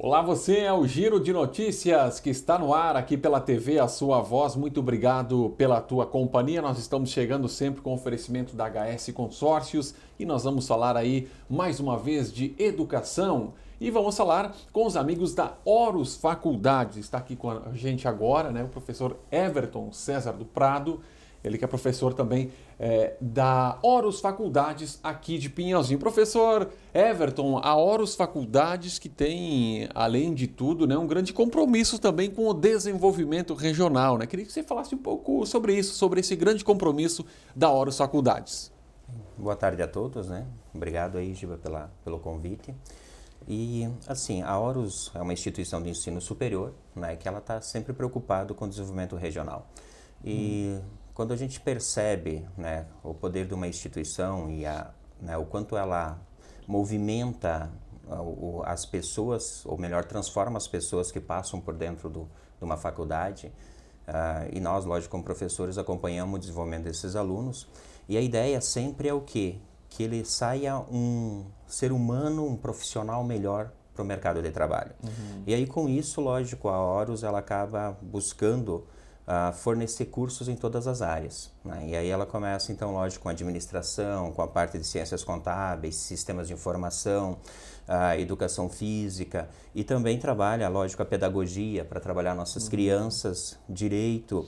Olá, você é o Giro de Notícias que está no ar aqui pela TV, a sua voz. Muito obrigado pela tua companhia. Nós estamos chegando sempre com oferecimento da HS Consórcios e nós vamos falar aí mais uma vez de educação e vamos falar com os amigos da Horus Faculdades. Está aqui com a gente agora, né, o professor Everton César do Prado. Ele que é professor também é, da Horus Faculdades aqui de Pinhalzinho. Professor Everton, a Horus Faculdades que tem, além de tudo, né, um grande compromisso também com o desenvolvimento regional. Né? Queria que você falasse um pouco sobre isso, sobre esse grande compromisso da Horus Faculdades. Boa tarde a todos, né? Obrigado aí, Giba, pela, pelo convite. E, assim, a Horus é uma instituição de ensino superior, né, que ela está sempre preocupada com o desenvolvimento regional. E hum quando a gente percebe né, o poder de uma instituição e a, né, o quanto ela movimenta ah, as pessoas, ou melhor, transforma as pessoas que passam por dentro do, de uma faculdade, Uh, e nós, lógico, como professores, acompanhamos o desenvolvimento desses alunos. E a ideia sempre é o quê? Que ele saia um ser humano, um profissional melhor para o mercado de trabalho. Uhum. E aí, com isso, lógico, a Horus ela acaba buscando uh, fornecer cursos em todas as áreas. Né? E aí ela começa, então, lógico, com administração, com a parte de ciências contábeis, sistemas de informação, uh, educação física e também trabalha, lógico, a pedagogia para trabalhar nossas uhum. crianças, direito,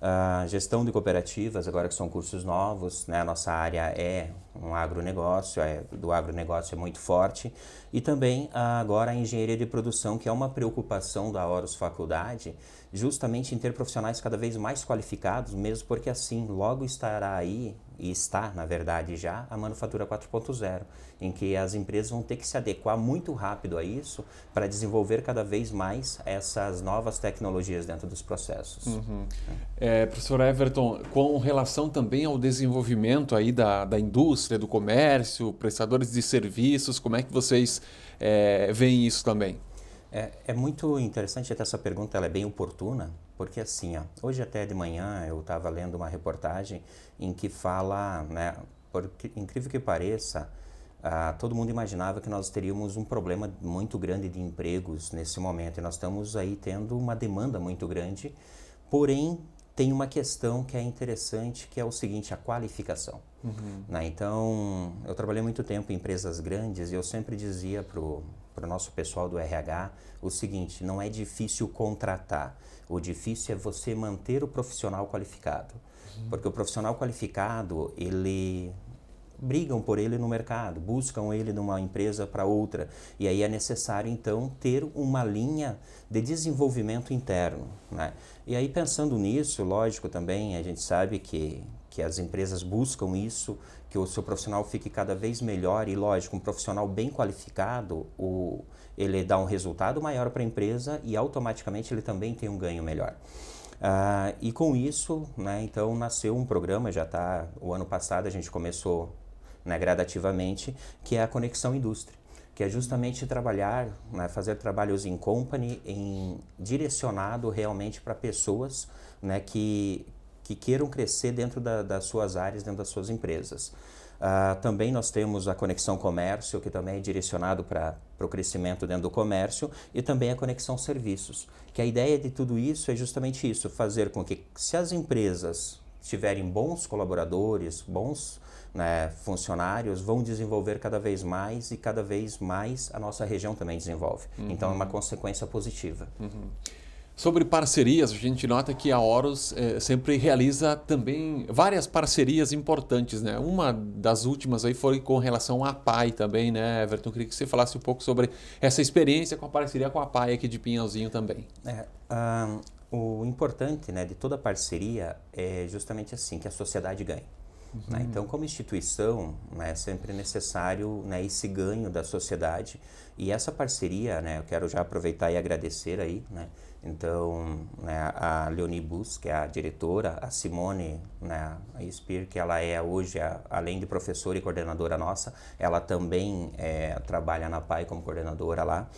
uh, gestão de cooperativas, agora que são cursos novos, né? a nossa área é um agronegócio, é, do agronegócio é muito forte, e também a, ah, agora a engenharia de produção, que é uma preocupação da Horus Faculdade, justamente em ter profissionais cada vez mais qualificados, mesmo porque assim logo estará aí, e está na verdade já, a manufatura 4.0, em que as empresas vão ter que se adequar muito rápido a isso para desenvolver cada vez mais essas novas tecnologias dentro dos processos. Uhum. É, professor Everton, com relação também ao desenvolvimento aí da, da indústria, indústria do comércio, prestadores de serviços, como é que vocês é, veem isso também? É, é, muito interessante até essa pergunta, ela é bem oportuna, porque assim, ó, hoje até de manhã eu estava lendo uma reportagem em que fala, né, por incrível que pareça, ah, todo mundo imaginava que nós teríamos um problema muito grande de empregos nesse momento e nós estamos aí tendo uma demanda muito grande, porém tem uma questão que é interessante, que é o seguinte, a qualificação. Uhum. Né? Então, eu trabalhei muito tempo em empresas grandes e eu sempre dizia para o nosso pessoal do RH o seguinte, não é difícil contratar, o difícil é você manter o profissional qualificado. Uhum. Porque o profissional qualificado, ele brigam por ele no mercado, buscam ele de uma empresa para outra. E aí é necessário, então, ter uma linha de desenvolvimento interno. Né? E aí, pensando nisso, lógico também, a gente sabe que, que as empresas buscam isso, que o seu profissional fique cada vez melhor e, lógico, um profissional bem qualificado, o, ele dá um resultado maior para a empresa e automaticamente ele também tem um ganho melhor. Uh, e com isso, né, então nasceu um programa, já está, o ano passado a gente começou né, gradativamente, que é a conexão indústria que é justamente trabalhar, né, fazer trabalhos em company, em, direcionado realmente para pessoas né, que, que queiram crescer dentro da, das suas áreas, dentro das suas empresas. Uh, também nós temos a Conexão Comércio, que também é direcionado para o crescimento dentro do comércio, e também a Conexão Serviços, que a ideia de tudo isso é justamente isso, fazer com que se as empresas tiverem bons colaboradores, bons né, funcionários vão desenvolver cada vez mais e cada vez mais a nossa região também desenvolve. Uhum. Então é uma consequência positiva. Uhum. Sobre parcerias, a gente nota que a Horus é, sempre realiza também várias parcerias importantes, né? Uma das últimas aí foi com relação à PAI também, né, Everton? Queria que você falasse um pouco sobre essa experiência com a parceria com a PAI aqui de Pinhalzinho também. É, um, o importante né, de toda parceria é justamente assim, que a sociedade ganhe. Né? Uhum. Então, como instituição, né, é sempre necessário né, esse ganho da sociedade e essa parceria, né, eu quero já aproveitar e agradecer aí, né, então né, a Leonie Bus, que é a diretora, a Simone né, a Spear, que ela é hoje, a, além de professora e coordenadora nossa, ela também é, trabalha na PAI como coordenadora lá,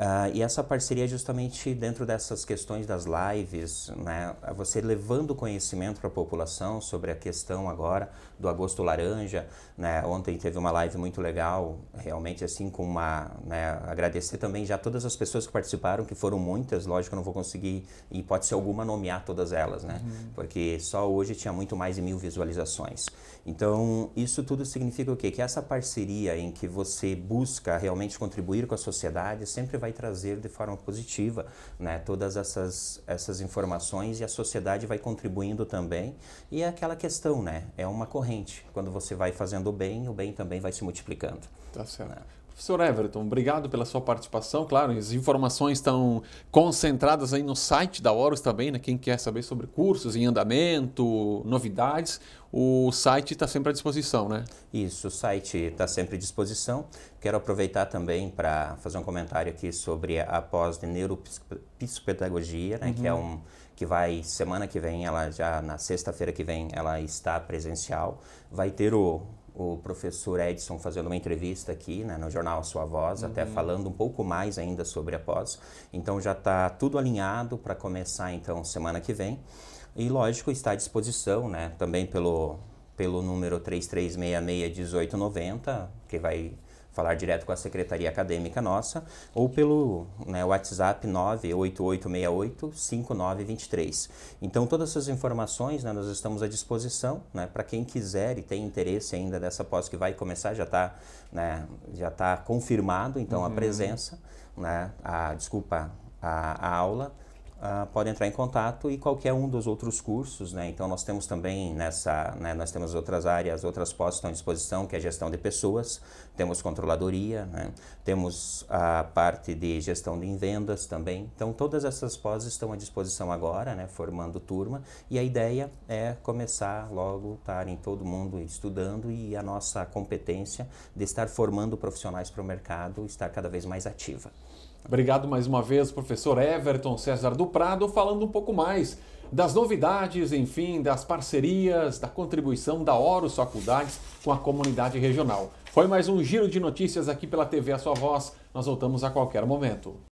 Uh, e essa parceria é justamente dentro dessas questões das lives, né? Você levando conhecimento para a população sobre a questão agora do agosto laranja, né? Ontem teve uma live muito legal, realmente assim com uma, né? Agradecer também já todas as pessoas que participaram, que foram muitas, lógico, eu não vou conseguir e pode ser alguma nomear todas elas, né? Uhum. Porque só hoje tinha muito mais de mil visualizações. Então isso tudo significa o quê? Que essa parceria em que você busca realmente contribuir com a sociedade sempre vai vai trazer de forma positiva né, todas essas, essas informações e a sociedade vai contribuindo também. E é aquela questão, né? É uma corrente. Quando você vai fazendo o bem, o bem também vai se multiplicando. Tá certo. Né? Professor Everton, obrigado pela sua participação. Claro, as informações estão concentradas aí no site da Horus também, né? Quem quer saber sobre cursos em andamento, novidades, o site está sempre à disposição, né? Isso, o site está sempre à disposição. Quero aproveitar também para fazer um comentário aqui sobre a pós de neuropsicopedagogia, né? Uhum. Que é uhum. um que vai semana que vem, ela já na sexta-feira que vem, ela está presencial. Vai ter o o professor Edson fazendo uma entrevista aqui né, no jornal Sua Voz, uhum. até falando um pouco mais ainda sobre a pós. Então já está tudo alinhado para começar então semana que vem. E lógico, está à disposição né, também pelo, pelo número 3366-1890, que vai falar direto com a secretaria acadêmica nossa, ou pelo né, WhatsApp 988685923. Então, todas essas informações né, nós estamos à disposição né, para quem quiser e tem interesse ainda dessa pós que vai começar, já está né, já tá confirmado então uhum. a presença, né, a, desculpa, a, a aula Uh, pode entrar em contato e qualquer um dos outros cursos, né? Então nós temos também nessa, né, nós temos outras áreas, outras postas estão à disposição, que é gestão de pessoas, temos controladoria, né? temos a parte de gestão de vendas também. Então todas essas pós estão à disposição agora, né? Formando turma e a ideia é começar logo estarem todo mundo estudando e a nossa competência de estar formando profissionais para o mercado estar cada vez mais ativa. Obrigado mais uma vez, professor Everton César do Prado, falando um pouco mais das novidades, enfim, das parcerias, da contribuição da Horus Faculdades com a comunidade regional. Foi mais um giro de notícias aqui pela TV A Sua Voz. Nós voltamos a qualquer momento.